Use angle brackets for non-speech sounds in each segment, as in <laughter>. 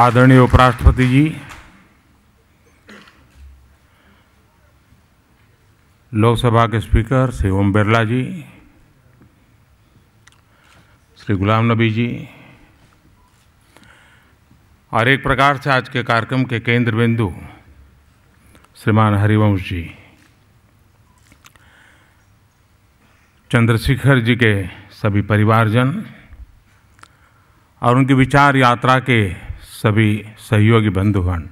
आदरणीय उपराष्ट्रपति जी लोकसभा के स्पीकर श्री ओम बिरला जी श्री गुलाम नबी जी और एक प्रकार से आज के कार्यक्रम के केंद्र बिंदु श्रीमान हरिवंश जी चंद्रशेखर जी के सभी परिवारजन और उनकी विचार यात्रा के सभी सहयोगी बंधुगण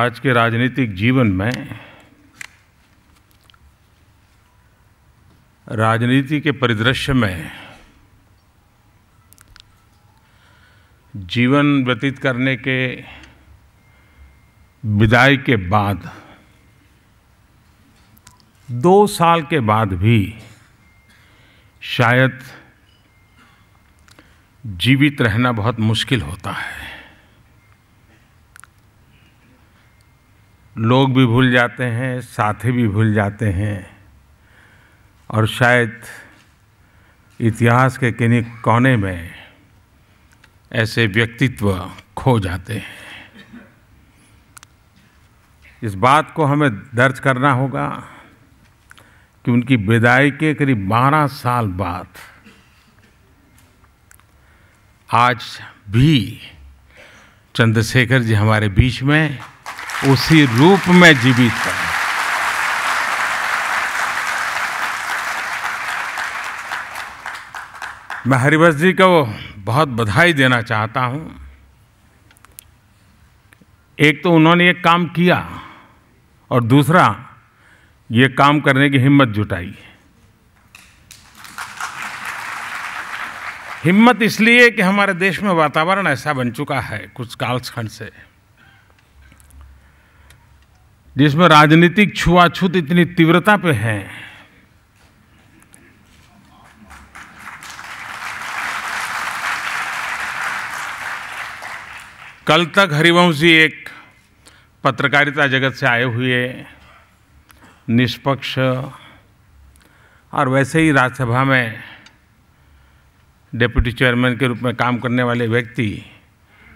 आज के राजनीतिक जीवन में राजनीति के परिदृश्य में जीवन व्यतीत करने के विदाई के बाद दो साल के बाद भी शायद जीवित रहना बहुत मुश्किल होता है लोग भी भूल जाते हैं साथी भी भूल जाते हैं और शायद इतिहास के किन्हीं कोने में ऐसे व्यक्तित्व खो जाते हैं इस बात को हमें दर्ज करना होगा कि उनकी विदाई के करीब 12 साल बाद आज भी चंद्रशेखर जी हमारे बीच में उसी रूप में जीवित हैं मैं हरिवंश जी को बहुत बधाई देना चाहता हूं एक तो उन्होंने एक काम किया और दूसरा ये काम करने की हिम्मत जुटाई हिम्मत इसलिए कि हमारे देश में वातावरण ऐसा बन चुका है कुछ कालखंड से जिसमें राजनीतिक छुआछूत इतनी तीव्रता पे है कल तक हरिवंश जी एक पत्रकारिता जगत से आए हुए निष्पक्ष और वैसे ही राज्यसभा में डिप्टी चेयरमैन के रूप में काम करने वाले व्यक्ति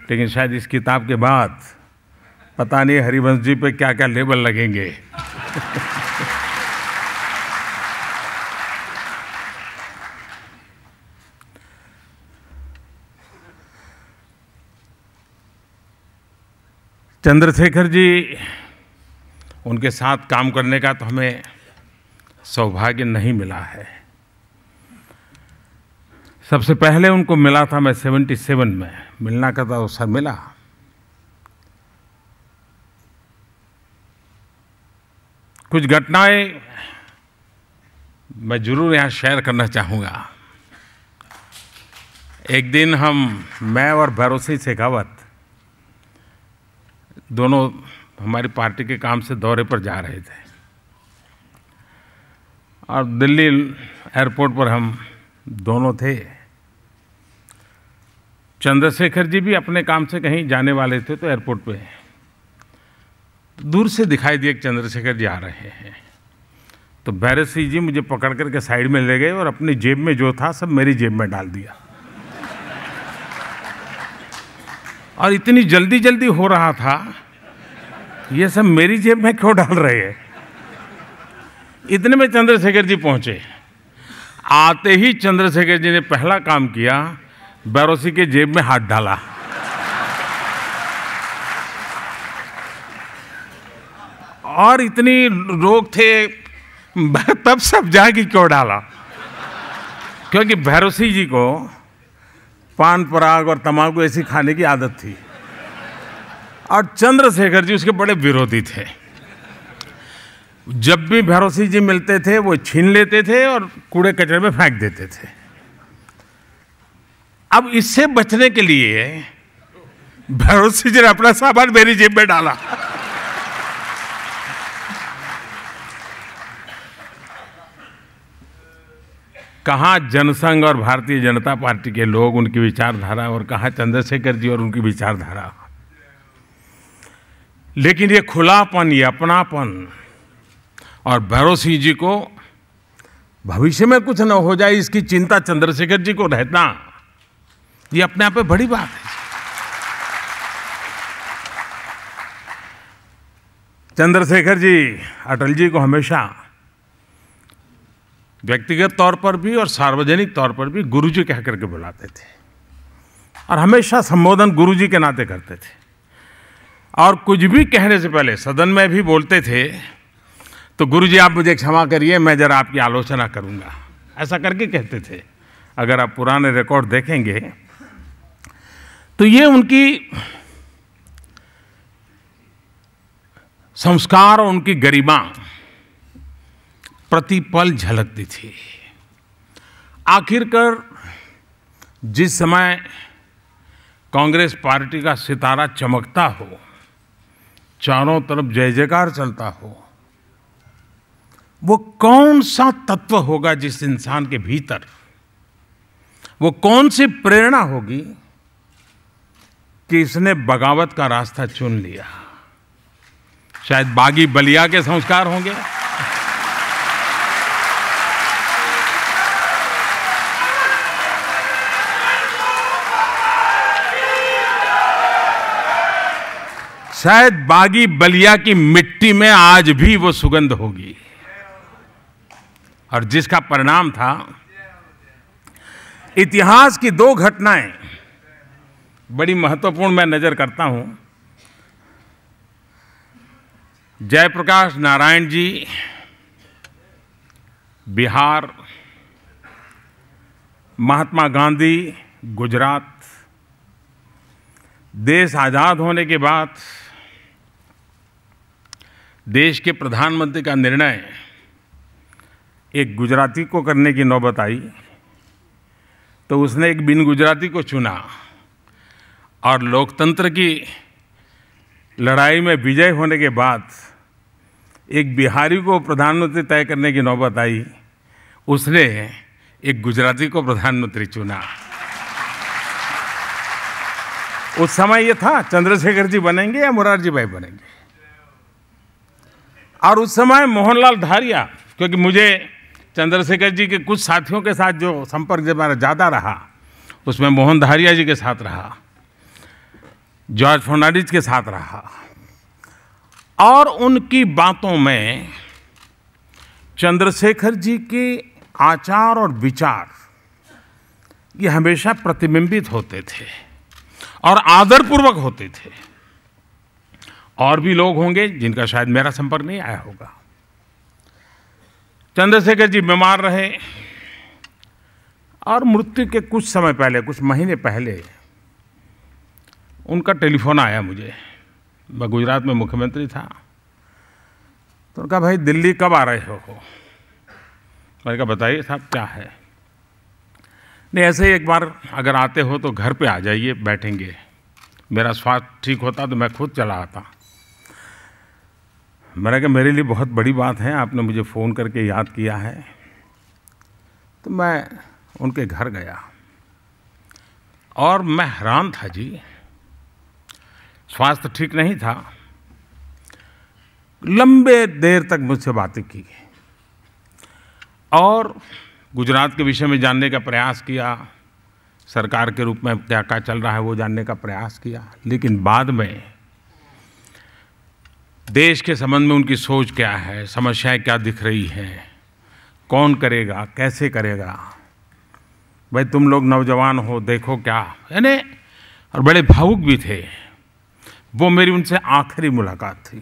लेकिन शायद इस किताब के बाद पता नहीं हरिवंश जी पे क्या क्या लेबल लगेंगे चंद्रशेखर जी उनके साथ काम करने का तो हमें सौभाग्य नहीं मिला है सबसे पहले उनको मिला था मैं सेवेंटी सेवन में मिलना का तो अवसर मिला कुछ घटनाएं मैं ज़रूर यहां शेयर करना चाहूंगा एक दिन हम मैं और से शेखावत दोनों हमारी पार्टी के काम से दौरे पर जा रहे थे और दिल्ली एयरपोर्ट पर हम दोनों थे चंद्रशेखर जी भी अपने काम से कहीं जाने वाले थे तो एयरपोर्ट पे दूर से दिखाई दिया चंद्रशेखर जी आ रहे हैं तो बैरस सिंह जी मुझे पकड़ करके साइड में ले गए और अपनी जेब में जो था सब मेरी जेब में डाल दिया और इतनी जल्दी जल्दी हो रहा था ये सब मेरी जेब में क्यों डाल रहे हैं इतने में चंद्रशेखर जी पहुंचे आते ही चंद्रशेखर जी ने पहला काम किया बैरोसी के जेब में हाथ डाला और इतनी रोग थे तब सब जाके क्यों डाला क्योंकि भैरोसी जी को पान पराग और तम्बाकू ऐसी खाने की आदत थी और चंद्रशेखर जी उसके बड़े विरोधी थे जब भी भैरोसी जी मिलते थे वो छीन लेते थे और कूड़े कचरे में फेंक देते थे अब इससे बचने के लिए भैरोसी जी ने अपना सामान मेरी जेब में डाला कहाँ जनसंघ और भारतीय जनता पार्टी के लोग उनकी विचारधारा और कहाँ चंद्रशेखर जी और उनकी विचारधारा लेकिन ये खुलापन ये अपनापन और भैरव सिंह जी को भविष्य में कुछ न हो जाए इसकी चिंता चंद्रशेखर जी को रहता ये अपने आप में बड़ी बात है चंद्रशेखर जी अटल जी को हमेशा व्यक्तिगत तौर पर भी और सार्वजनिक तौर पर भी गुरु जी कह करके बुलाते थे और हमेशा संबोधन गुरु जी के नाते करते थे और कुछ भी कहने से पहले सदन में भी बोलते थे तो गुरु जी आप मुझे क्षमा करिए मैं ज़रा आपकी आलोचना करूँगा ऐसा करके कहते थे अगर आप पुराने रिकॉर्ड देखेंगे तो ये उनकी संस्कार और उनकी गरिमा प्रतिपल झलकती थी आखिरकार जिस समय कांग्रेस पार्टी का सितारा चमकता हो चारों तरफ जय जयकार चलता हो वो कौन सा तत्व होगा जिस इंसान के भीतर वो कौन सी प्रेरणा होगी कि इसने बगावत का रास्ता चुन लिया शायद बागी बलिया के संस्कार होंगे शायद बागी बलिया की मिट्टी में आज भी वो सुगंध होगी और जिसका परिणाम था इतिहास की दो घटनाएं बड़ी महत्वपूर्ण मैं नजर करता हूं जयप्रकाश नारायण जी बिहार महात्मा गांधी गुजरात देश आज़ाद होने के बाद देश के प्रधानमंत्री का निर्णय एक गुजराती को करने की नौबत आई तो उसने एक बिन गुजराती को चुना और लोकतंत्र की लड़ाई में विजय होने के बाद एक बिहारी को प्रधानमंत्री तय करने की नौबत आई उसने एक गुजराती को प्रधानमंत्री चुना उस समय ये था चंद्रशेखर जी बनेंगे या मुरारजी भाई बनेंगे और उस समय मोहनलाल धारिया क्योंकि मुझे चंद्रशेखर जी के कुछ साथियों के साथ जो संपर्क जब मेरा ज़्यादा रहा उसमें मोहन धारिया जी के साथ रहा जॉर्ज फर्नांडिस के साथ रहा और उनकी बातों में चंद्रशेखर जी के आचार और विचार ये हमेशा प्रतिबिंबित होते थे और आदरपूर्वक होते थे और भी लोग होंगे जिनका शायद मेरा संपर्क नहीं आया होगा चंद्रशेखर जी बीमार रहे और मृत्यु के कुछ समय पहले कुछ महीने पहले उनका टेलीफोन आया मुझे मैं गुजरात में मुख्यमंत्री था तो उनका भाई दिल्ली कब आ रहे हो मैंने कहा बताइए साहब क्या है नहीं ऐसे ही एक बार अगर आते हो तो घर पे आ जाइए बैठेंगे मेरा स्वास्थ्य ठीक होता तो मैं खुद चला आता मैंने कहा मेरे लिए बहुत बड़ी बात है आपने मुझे फ़ोन करके याद किया है तो मैं उनके घर गया और मैं हैरान था जी स्वास्थ्य ठीक नहीं था लंबे देर तक मुझसे बातें की और गुजरात के विषय में जानने का प्रयास किया सरकार के रूप में क्या क्या चल रहा है वो जानने का प्रयास किया लेकिन बाद में देश के संबंध में उनकी सोच क्या है समस्याएं क्या दिख रही हैं कौन करेगा कैसे करेगा भाई तुम लोग नौजवान हो देखो क्या यानी और बड़े भावुक भी थे वो मेरी उनसे आखिरी मुलाकात थी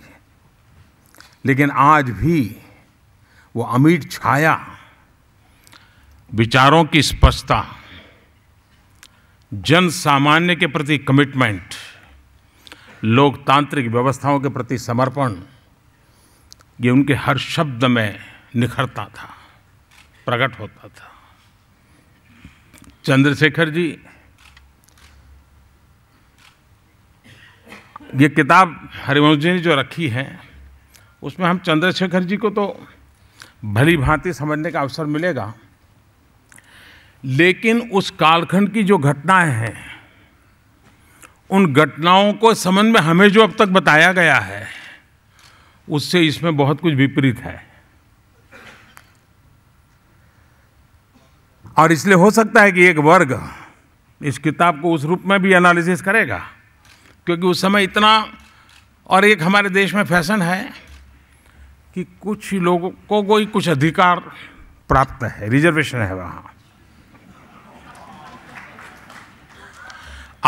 लेकिन आज भी वो अमीर छाया विचारों की स्पष्टता जन सामान्य के प्रति कमिटमेंट लोकतांत्रिक व्यवस्थाओं के प्रति समर्पण ये उनके हर शब्द में निखरता था प्रकट होता था चंद्रशेखर जी ये किताब हरिवंश जी ने जो रखी है उसमें हम चंद्रशेखर जी को तो भली भांति समझने का अवसर मिलेगा लेकिन उस कालखंड की जो घटनाएं हैं उन घटनाओं को संबंध में हमें जो अब तक बताया गया है उससे इसमें बहुत कुछ विपरीत है और इसलिए हो सकता है कि एक वर्ग इस किताब को उस रूप में भी एनालिसिस करेगा क्योंकि उस समय इतना और एक हमारे देश में फैशन है कि कुछ लोगों को कोई कुछ अधिकार प्राप्त है रिजर्वेशन है वहाँ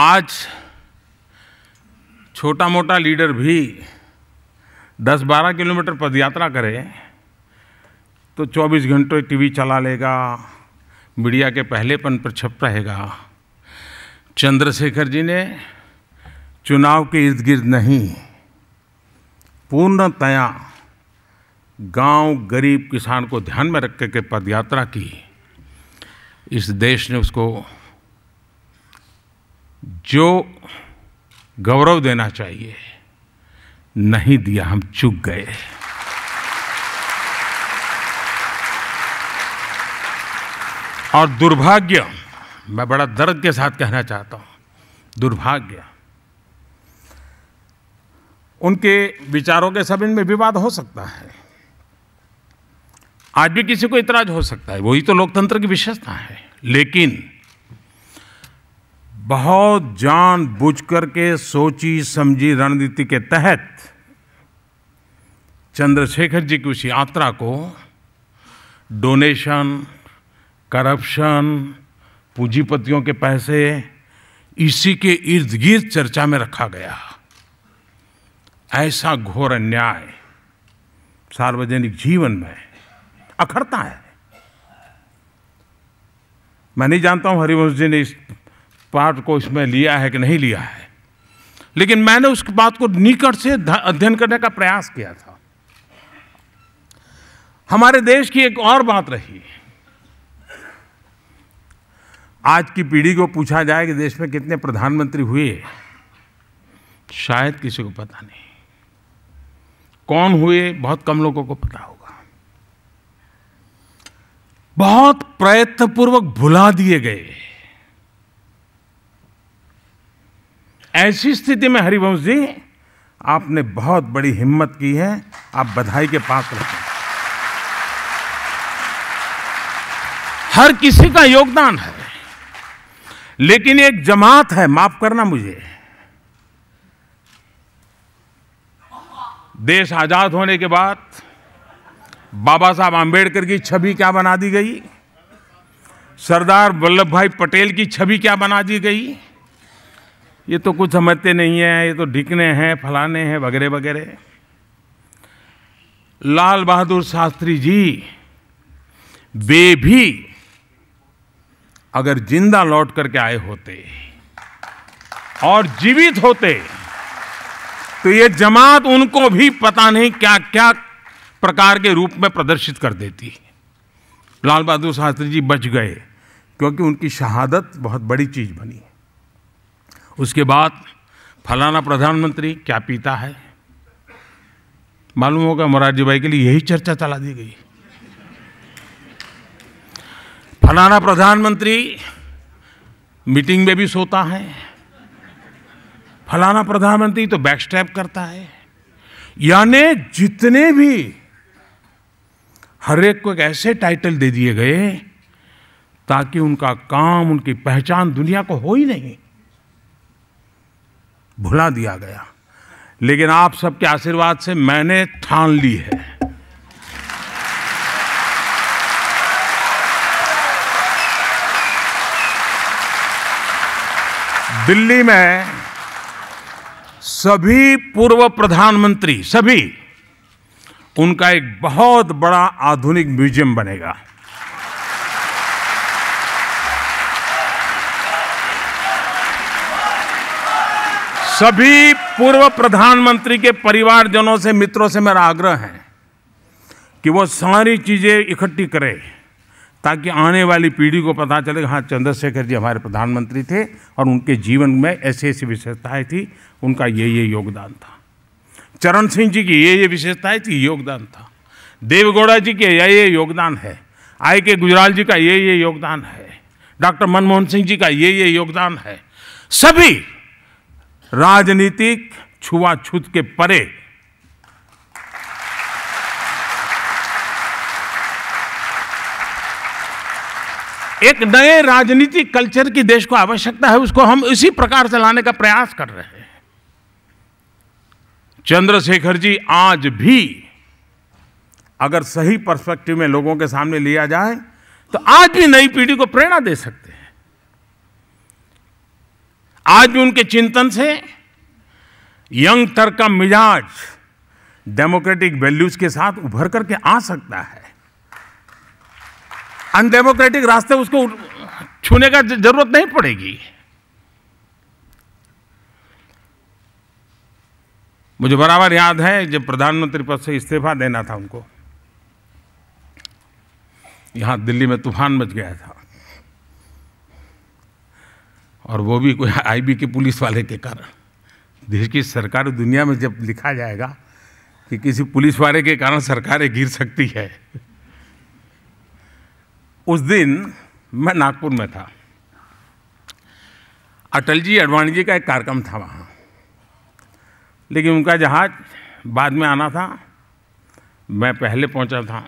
आज छोटा मोटा लीडर भी 10-12 किलोमीटर पदयात्रा करे तो 24 घंटे टीवी चला लेगा मीडिया के पहलेपन पर छप रहेगा चंद्रशेखर जी ने चुनाव के इर्द गिर्द नहीं पूर्णतया गांव गरीब किसान को ध्यान में रख के पदयात्रा की इस देश ने उसको जो गौरव देना चाहिए नहीं दिया हम चुक गए और दुर्भाग्य मैं बड़ा दर्द के साथ कहना चाहता हूं दुर्भाग्य उनके विचारों के सब इनमें विवाद हो सकता है आज भी किसी को इतराज हो सकता है वही तो लोकतंत्र की विशेषता है लेकिन बहुत जान बुझ करके सोची समझी रणनीति के तहत चंद्रशेखर जी की उस यात्रा को डोनेशन करप्शन पूंजीपतियों के पैसे इसी के इर्द गिर्द चर्चा में रखा गया ऐसा घोर अन्याय सार्वजनिक जीवन में अखरता है मैं नहीं जानता हूं हरिवंश जी ने इस पार्ट को इसमें लिया है कि नहीं लिया है लेकिन मैंने उस बात को निकट से अध्ययन करने का प्रयास किया था हमारे देश की एक और बात रही आज की पीढ़ी को पूछा जाए कि देश में कितने प्रधानमंत्री हुए शायद किसी को पता नहीं कौन हुए बहुत कम लोगों को पता होगा बहुत प्रयत्नपूर्वक भुला दिए गए ऐसी स्थिति में हरिवंश जी आपने बहुत बड़ी हिम्मत की है आप बधाई के पास हैं हर किसी का योगदान है लेकिन एक जमात है माफ करना मुझे देश आजाद होने के बाद बाबा साहब आंबेडकर की छवि क्या बना दी गई सरदार वल्लभ भाई पटेल की छवि क्या बना दी गई ये तो कुछ समझते नहीं है ये तो ढिकने हैं फलाने हैं वगैरह वगैरह लाल बहादुर शास्त्री जी वे भी अगर जिंदा लौट करके आए होते और जीवित होते तो ये जमात उनको भी पता नहीं क्या क्या प्रकार के रूप में प्रदर्शित कर देती लाल बहादुर शास्त्री जी बच गए क्योंकि उनकी शहादत बहुत बड़ी चीज बनी उसके बाद फलाना प्रधानमंत्री क्या पीता है मालूम होगा मोरारजी भाई के लिए यही चर्चा चला दी गई फलाना प्रधानमंत्री मीटिंग में भी सोता है फलाना प्रधानमंत्री तो बैक स्टैप करता है यानी जितने भी हर एक को एक ऐसे टाइटल दे दिए गए ताकि उनका काम उनकी पहचान दुनिया को हो ही नहीं भुला दिया गया लेकिन आप सबके आशीर्वाद से मैंने ठान ली है दिल्ली में सभी पूर्व प्रधानमंत्री सभी उनका एक बहुत बड़ा आधुनिक म्यूजियम बनेगा सभी पूर्व प्रधानमंत्री के परिवारजनों से मित्रों से मेरा आग्रह है कि वो सारी चीज़ें इकट्ठी करें ताकि आने वाली पीढ़ी को पता चले हाँ चंद्रशेखर जी हमारे प्रधानमंत्री थे और उनके जीवन में ऐसी ऐसी विशेषताएँ थी उनका ये ये योगदान था चरण सिंह जी की ये ये विशेषताएँ थी योगदान था देवगौड़ा जी के यह ये योगदान है आई के गुजराल जी का ये ये योगदान है डॉक्टर मनमोहन सिंह जी का ये ये योगदान है सभी राजनीतिक छुआछूत के परे एक नए राजनीतिक कल्चर की देश को आवश्यकता है उसको हम इसी प्रकार से लाने का प्रयास कर रहे हैं चंद्रशेखर जी आज भी अगर सही पर्सपेक्टिव में लोगों के सामने लिया जाए तो आज भी नई पीढ़ी को प्रेरणा दे सकते हैं आज भी उनके चिंतन से यंग टर्क का मिजाज डेमोक्रेटिक वैल्यूज के साथ उभर करके आ सकता है अनडेमोक्रेटिक रास्ते उसको छूने का जरूरत नहीं पड़ेगी मुझे बराबर याद है जब प्रधानमंत्री पद से इस्तीफा देना था उनको यहां दिल्ली में तूफान मच गया था और वो भी कोई <laughs> आईबी के पुलिस वाले के कारण देश की सरकार दुनिया में जब लिखा जाएगा कि किसी पुलिस वाले के कारण सरकारें गिर सकती है उस दिन मैं नागपुर में था अटल जी अडवाणी जी का एक कार्यक्रम था वहाँ लेकिन उनका जहाज़ बाद में आना था मैं पहले पहुँचा था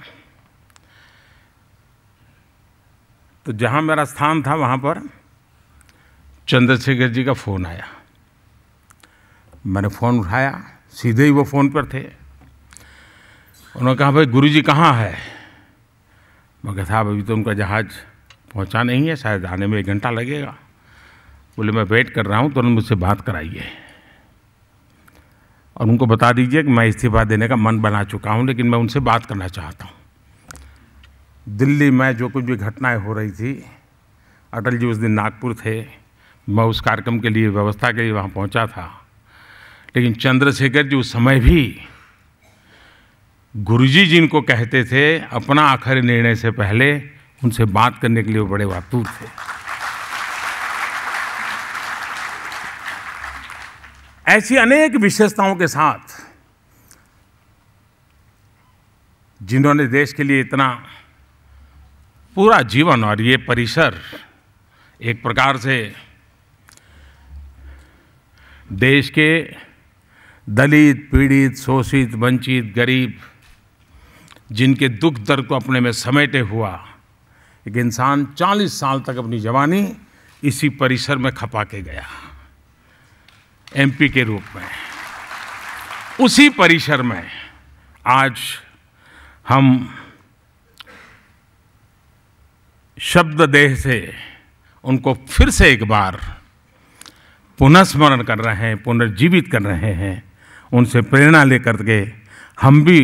तो जहाँ मेरा स्थान था वहाँ पर चंद्रशेखर जी का फ़ोन आया मैंने फ़ोन उठाया सीधे ही वो फ़ोन पर थे उन्होंने कहा भाई गुरु जी कहाँ है मैं कहा साहब अभी तो उनका जहाज़ पहुँचा नहीं है शायद आने में एक घंटा लगेगा बोले मैं वेट कर रहा हूँ तुरंत तो मुझसे बात कराइए और उनको बता दीजिए कि मैं इस्तीफा देने का मन बना चुका हूँ लेकिन मैं उनसे बात करना चाहता हूँ दिल्ली में जो कुछ भी घटनाएं हो रही थी अटल जी उस दिन नागपुर थे मैं उस कार्यक्रम के लिए व्यवस्था के लिए वहाँ पहुँचा था लेकिन चंद्रशेखर जी उस समय भी गुरुजी जिनको कहते थे अपना आखिरी निर्णय से पहले उनसे बात करने के लिए बड़े वातूर थे ऐसी अनेक विशेषताओं के साथ जिन्होंने देश के लिए इतना पूरा जीवन और ये परिसर एक प्रकार से देश के दलित पीड़ित शोषित वंचित गरीब जिनके दुख दर्द को अपने में समेटे हुआ एक इंसान 40 साल तक अपनी जवानी इसी परिसर में खपा के गया एमपी के रूप में उसी परिसर में आज हम शब्द देह से उनको फिर से एक बार पुनस्मरण कर रहे हैं पुनर्जीवित कर रहे हैं उनसे प्रेरणा लेकर के हम भी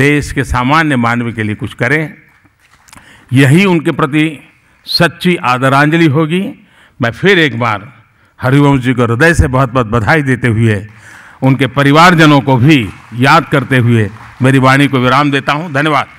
देश के सामान्य मानव के लिए कुछ करें यही उनके प्रति सच्ची आदरांजलि होगी मैं फिर एक बार हरिवंश जी को हृदय से बहुत बहुत बधाई देते हुए उनके परिवारजनों को भी याद करते हुए मेरी वाणी को विराम देता हूँ धन्यवाद